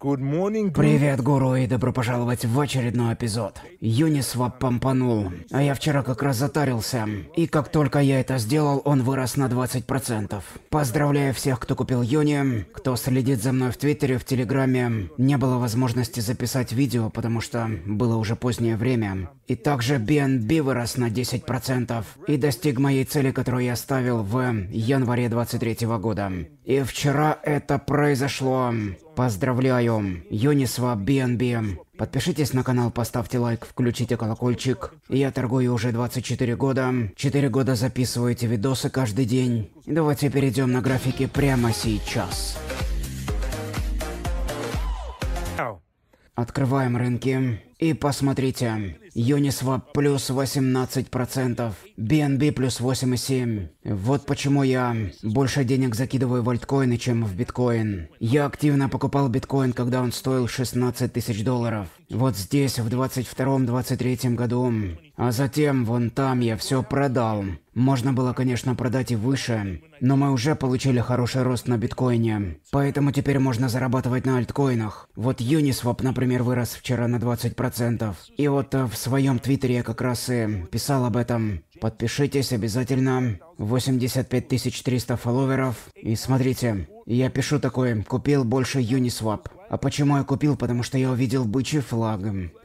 Привет, гуру, и добро пожаловать в очередной эпизод. Юнисвап помпанул, а я вчера как раз затарился. И как только я это сделал, он вырос на 20%. Поздравляю всех, кто купил Юни, кто следит за мной в Твиттере, в Телеграме. Не было возможности записать видео, потому что было уже позднее время. И также BNB вырос на 10% и достиг моей цели, которую я ставил в январе 23 года. И вчера это произошло. Поздравляю, Uniswap BNB. Подпишитесь на канал, поставьте лайк, включите колокольчик. Я торгую уже 24 года. 4 года записываю эти видосы каждый день. Давайте перейдем на графики прямо сейчас. Открываем рынки. И посмотрите, Uniswap плюс 18%, BNB плюс 8,7. Вот почему я больше денег закидываю в альткоины, чем в биткоин. Я активно покупал биткоин, когда он стоил 16 тысяч долларов. Вот здесь, в 22-23 году. А затем, вон там, я все продал. Можно было, конечно, продать и выше, но мы уже получили хороший рост на биткоине, поэтому теперь можно зарабатывать на альткоинах. Вот Uniswap, например, вырос вчера на 20%. И вот э, в своем твиттере я как раз и писал об этом. Подпишитесь обязательно. 85 300 фолловеров. И смотрите, я пишу такое, купил больше Uniswap. А почему я купил? Потому что я увидел бычий флаг.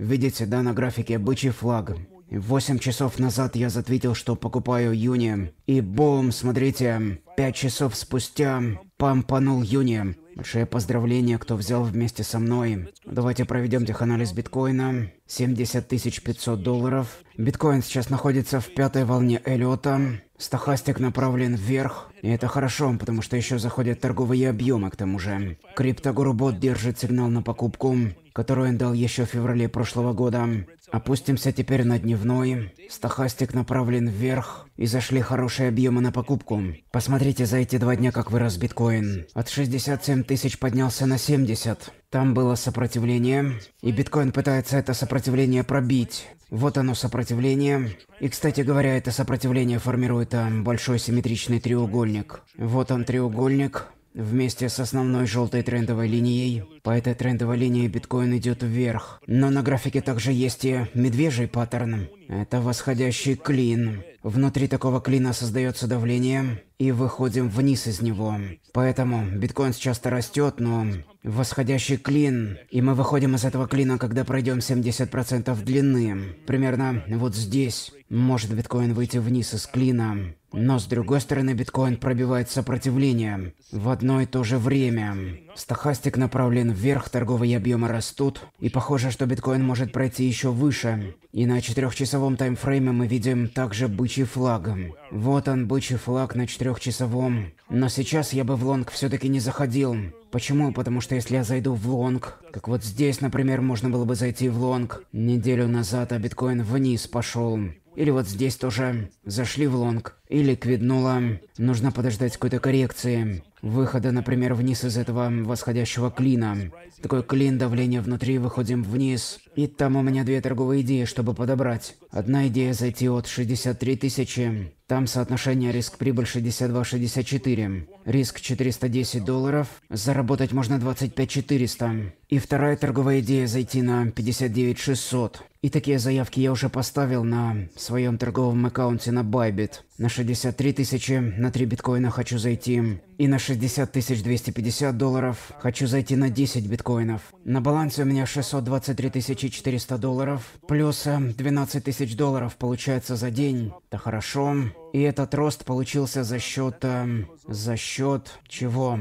Видите, да, на графике бычий флаг. Восемь часов назад я затвитил, что покупаю Юни. И бум, смотрите, пять часов спустя пампанул Юни. Большое поздравление, кто взял вместе со мной. Давайте проведем теханализ биткоина. 70 500 долларов. Биткоин сейчас находится в пятой волне Эллиота. Стохастик направлен вверх. И это хорошо, потому что еще заходят торговые объемы к тому же. Криптогурубот держит сигнал на покупку, которую он дал еще в феврале прошлого года. Опустимся теперь на дневной. Стахастик направлен вверх. И зашли хорошие объемы на покупку. Посмотрите за эти два дня, как вырос биткоин. От 67 тысяч поднялся на 70. Там было сопротивление. И биткоин пытается это сопротивление пробить. Вот оно сопротивление. И, кстати говоря, это сопротивление формирует э, большой симметричный треугольник. Вот он треугольник вместе с основной желтой трендовой линией. По этой трендовой линии биткоин идет вверх. Но на графике также есть и медвежий паттерн. Это восходящий клин. Внутри такого клина создается давление, и выходим вниз из него. Поэтому биткоин сейчас растет, но восходящий клин, и мы выходим из этого клина, когда пройдем 70% длины. Примерно вот здесь. Может биткоин выйти вниз из клина, но с другой стороны биткоин пробивает сопротивление в одно и то же время. Стахастик направлен вверх, торговые объемы растут, и похоже, что биткоин может пройти еще выше. И на четырехчасовом таймфрейме мы видим также бычий флаг. Вот он, бычий флаг на четырехчасовом. Но сейчас я бы в лонг все-таки не заходил. Почему? Потому что если я зайду в лонг, как вот здесь, например, можно было бы зайти в лонг. Неделю назад, а биткоин вниз пошел. Или вот здесь тоже. Зашли в лонг. или ликвиднула. Нужно подождать какой-то коррекции выхода, например, вниз из этого восходящего клина. Такой клин, давление внутри, выходим вниз. И там у меня две торговые идеи, чтобы подобрать. Одна идея зайти от 63 тысячи. Там соотношение риск-прибыль 62-64. Риск 410 долларов. Заработать можно 25 400. И вторая торговая идея зайти на 59 600. И такие заявки я уже поставил на своем торговом аккаунте на Bybit. На 63 тысячи, на 3 биткоина хочу зайти. И на 60 250 долларов хочу зайти на 10 биткоинов. На балансе у меня 623 400 долларов. Плюс 12 эм, тысяч долларов получается за день. Да хорошо. И этот рост получился за счет... Эм, за счет чего?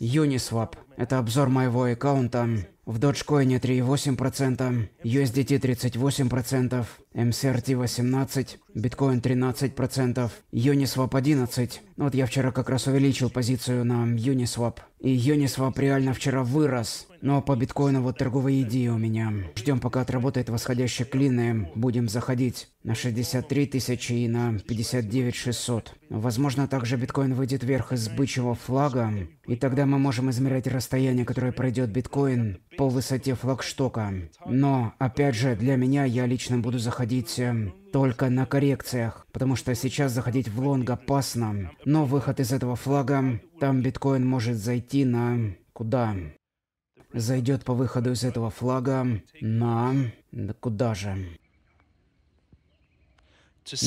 Uniswap. Это обзор моего аккаунта. В Dogecoin 3,8%, USDT 38%, MCRT 18, биткоин 13%, Uniswap 11. Вот я вчера как раз увеличил позицию на Uniswap. И Uniswap реально вчера вырос. Но по биткоину вот торговые идеи у меня. Ждем пока отработает восходящие клины, будем заходить на 63 тысячи и на 59 600. Возможно, также биткоин выйдет вверх из бычьего флага, и тогда мы можем измерять расстояние, которое пройдет биткоин по высоте флагштока. Но, опять же, для меня я лично буду заходить заходить эм, только на коррекциях, потому что сейчас заходить в лонг опасно. Но выход из этого флага, там биткоин может зайти на... куда? Зайдет по выходу из этого флага на... куда же?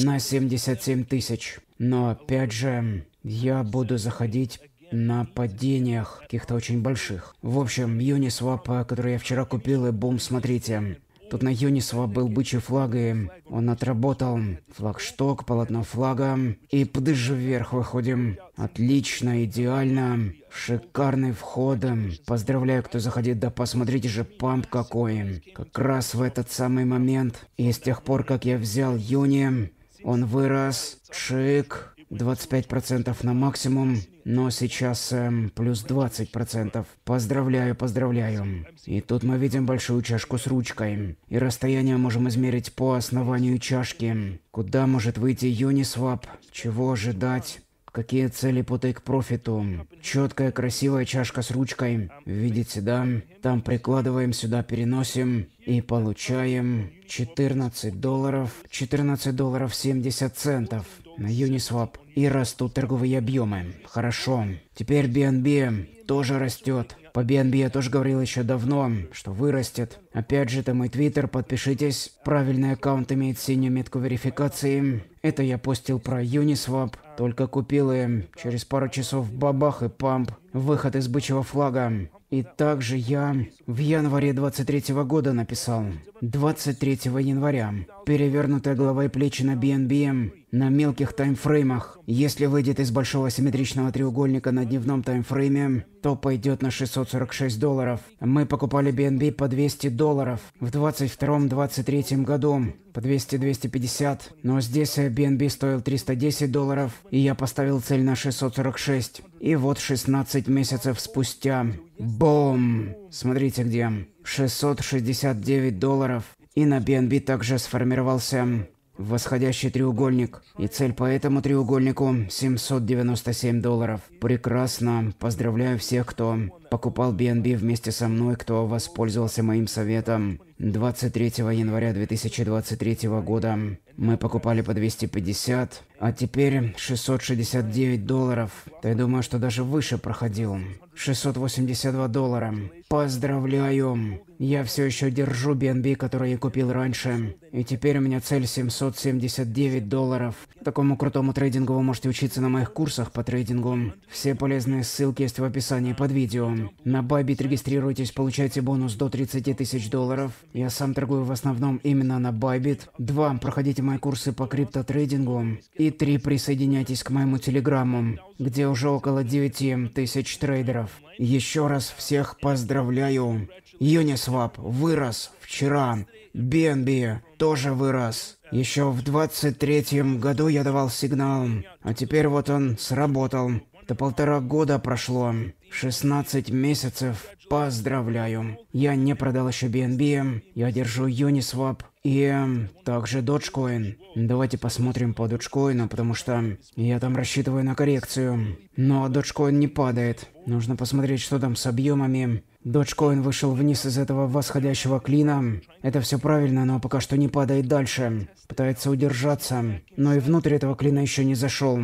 На 77 тысяч. Но опять же, я буду заходить на падениях каких-то очень больших. В общем, Uniswap, э, который я вчера купил, и бум, смотрите. Тут на Юнисова был бычий флаг, и он отработал флагшток, полотно флага. И подыжи вверх выходим. Отлично, идеально. Шикарный вход. Поздравляю, кто заходит, да посмотрите же, памп какой. Как раз в этот самый момент. И с тех пор, как я взял Юни, он вырос. Шик. 25% на максимум, но сейчас эм, плюс 20%. Поздравляю, поздравляю. И тут мы видим большую чашку с ручкой. И расстояние можем измерить по основанию чашки. Куда может выйти Uniswap? Чего ожидать? Какие цели по тейк-профиту? Четкая, красивая чашка с ручкой. Видите, да? Там прикладываем, сюда переносим. И получаем 14 долларов. 14 долларов 70 центов на Uniswap и растут торговые объемы. Хорошо. Теперь BNB тоже растет. По BNB я тоже говорил еще давно, что вырастет. Опять же, это мой твиттер, подпишитесь. Правильный аккаунт имеет синюю метку верификации. Это я постил про Uniswap, только купил и через пару часов бабах и памп, выход из бычьего флага. И также я в январе 23 -го года написал. 23 января. Перевернутая голова и плечи на BNB на мелких таймфреймах. Если выйдет из большого симметричного треугольника на дневном таймфрейме, то пойдет на 646 долларов. Мы покупали BNB по 200 долларов в 22-23 году по 200-250, но здесь BNB стоил 310 долларов, и я поставил цель на 646. И вот 16 месяцев спустя, бом, смотрите где, 669 долларов. И на BNB также сформировался Восходящий треугольник. И цель по этому треугольнику 797 долларов. Прекрасно. Поздравляю всех, кто покупал BNB вместе со мной, кто воспользовался моим советом 23 января 2023 года. Мы покупали по 250, а теперь 669 долларов. Ты думаю, что даже выше проходил. 682 доллара. Поздравляю! Я все еще держу BNB, который я купил раньше. И теперь у меня цель 779 долларов. Такому крутому трейдингу вы можете учиться на моих курсах по трейдингу. Все полезные ссылки есть в описании под видео. На Bybit регистрируйтесь, получайте бонус до 30 тысяч долларов. Я сам торгую в основном именно на Bybit. Два, Проходите мои курсы по криптотрейдингу и три присоединяйтесь к моему телеграмму, где уже около 9 тысяч трейдеров. Еще раз всех поздравляю. Uniswap вырос вчера. BNB тоже вырос. Еще в 23-м году я давал сигнал, а теперь вот он сработал. Это полтора года прошло. 16 месяцев. Поздравляю. Я не продал еще BNB. Я держу Uniswap. И эм, также Dogecoin. Давайте посмотрим по Dogecoin, потому что я там рассчитываю на коррекцию. Но Dogecoin не падает. Нужно посмотреть, что там с объемами. Dogecoin вышел вниз из этого восходящего клина. Это все правильно, но пока что не падает дальше. Пытается удержаться, но и внутрь этого клина еще не зашел.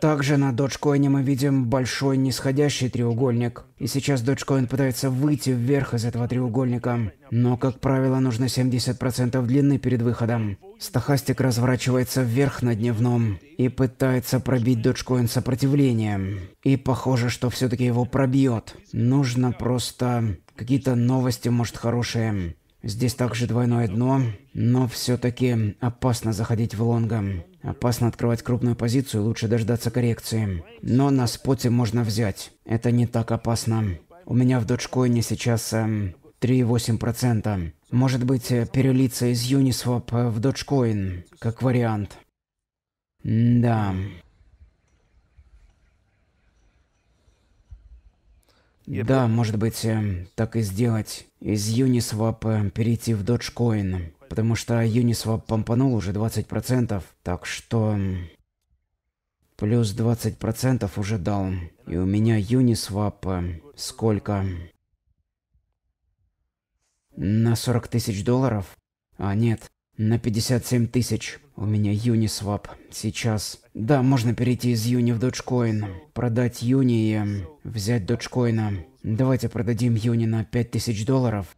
Также на Dogecoin мы видим большой нисходящий треугольник. И сейчас Dogecoin пытается выйти вверх из этого треугольника. Но, как правило, нужно 70% длины перед выходом. Стохастик разворачивается вверх на дневном и пытается пробить Dogecoin сопротивлением. И похоже, что все-таки его пробьет. Нужно просто какие-то новости, может, хорошие. Здесь также двойное дно, но все-таки опасно заходить в лонга. Опасно открывать крупную позицию, лучше дождаться коррекции. Но на споте можно взять. Это не так опасно. У меня в доджкоине сейчас эм, 3,8%. Может быть, э, перелиться из Uniswap э, в доджкоин, как вариант. М да. Я... Да, может быть, эм, так и сделать. Из Uniswap эм, перейти в Dogecoin, потому что Uniswap помпанул уже 20%, так что... Эм, плюс 20% уже дал. И у меня Uniswap сколько? На 40 тысяч долларов? А, нет, на 57 тысяч. У меня Uniswap сейчас. Да, можно перейти из Юни в Доджкоин. Продать Юни и взять Доджкоина. Давайте продадим Юни на 5000 долларов.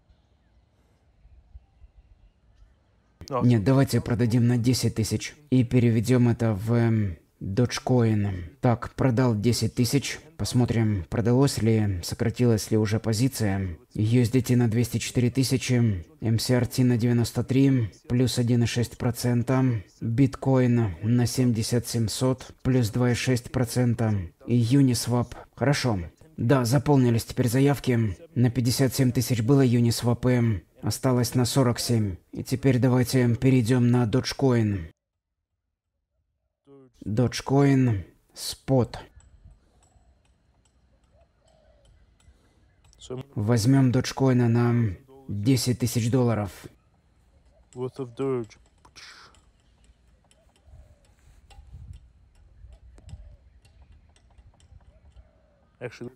А. Нет, давайте продадим на 10 тысяч и переведем это в доджкоином. Так, продал 10 тысяч. Посмотрим, продалось ли, сократилась ли уже позиция. USDT на 204 тысячи, MCRT на 93, плюс 1,6%, биткоин на 7700, плюс 2,6%, и Uniswap. Хорошо. Да, заполнились теперь заявки. На 57 тысяч было Uniswap, осталось на 47. И теперь давайте перейдем на Dogecoin. Dogecoin Spot. Возьмем дочкоина на 10 тысяч долларов.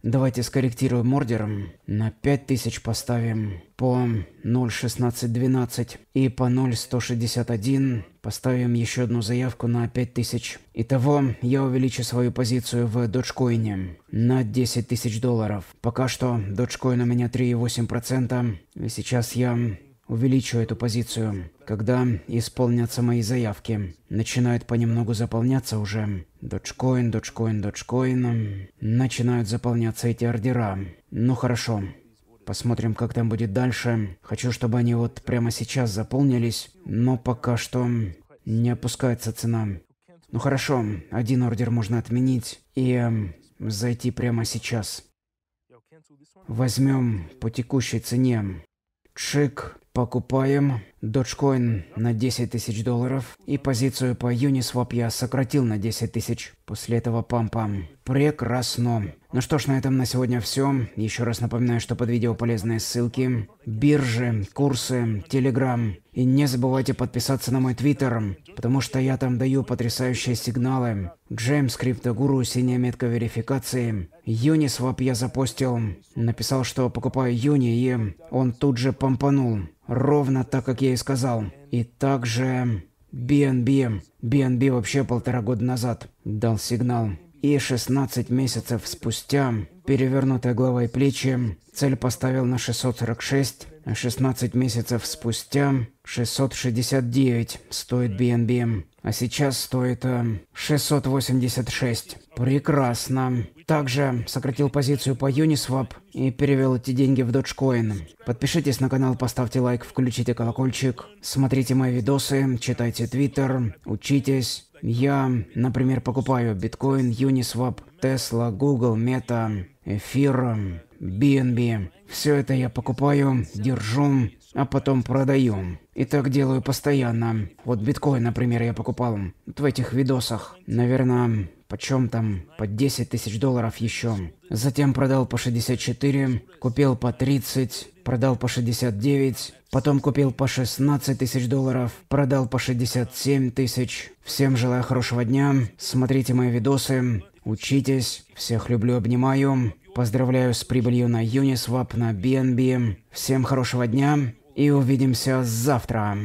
Давайте скорректируем ордером. На 5000 поставим по 0.1612 и по 0.161 поставим еще одну заявку на 5000. Итого, я увеличу свою позицию в доджкоине на 10 тысяч долларов. Пока что доджкоин у меня 3,8%, и сейчас я Увеличу эту позицию, когда исполнятся мои заявки. Начинают понемногу заполняться уже. Доджкоин, доджкоин, доджкоин. Начинают заполняться эти ордера. Ну хорошо. Посмотрим, как там будет дальше. Хочу, чтобы они вот прямо сейчас заполнились, но пока что не опускается цена. Ну хорошо, один ордер можно отменить и эм, зайти прямо сейчас. Возьмем по текущей цене. Чик. Покупаем. Dogecoin на 10 тысяч долларов и позицию по Uniswap я сократил на 10 тысяч. После этого пам-пам. Прекрасно. Ну что ж, на этом на сегодня все. Еще раз напоминаю, что под видео полезные ссылки, биржи, курсы, телеграм. И не забывайте подписаться на мой твиттер, потому что я там даю потрясающие сигналы. Джеймс Криптогуру, синяя метка верификации. Uniswap я запустил, Написал, что покупаю Юни, и он тут же помпанул. Ровно так, как я и сказал. И также... BNB. BNB вообще полтора года назад дал сигнал. И 16 месяцев спустя, перевернутая глава плечи, цель поставил на 646 а 16 месяцев спустя 669 стоит BNB, а сейчас стоит э, 686. Прекрасно. Также сократил позицию по Uniswap и перевел эти деньги в Dogecoin. Подпишитесь на канал, поставьте лайк, включите колокольчик, смотрите мои видосы, читайте Twitter, учитесь. Я, например, покупаю биткоин, Uniswap, Tesla, Google, Meta, эфир, BNB. Все это я покупаю, держу, а потом продаю. И так делаю постоянно. Вот биткоин, например, я покупал вот в этих видосах. Наверное, почем там, по 10 тысяч долларов еще. Затем продал по 64, купил по 30, продал по 69, потом купил по 16 тысяч долларов, продал по 67 тысяч. Всем желаю хорошего дня, смотрите мои видосы, Учитесь. Всех люблю, обнимаю. Поздравляю с прибылью на Uniswap, на BNB. Всем хорошего дня и увидимся завтра.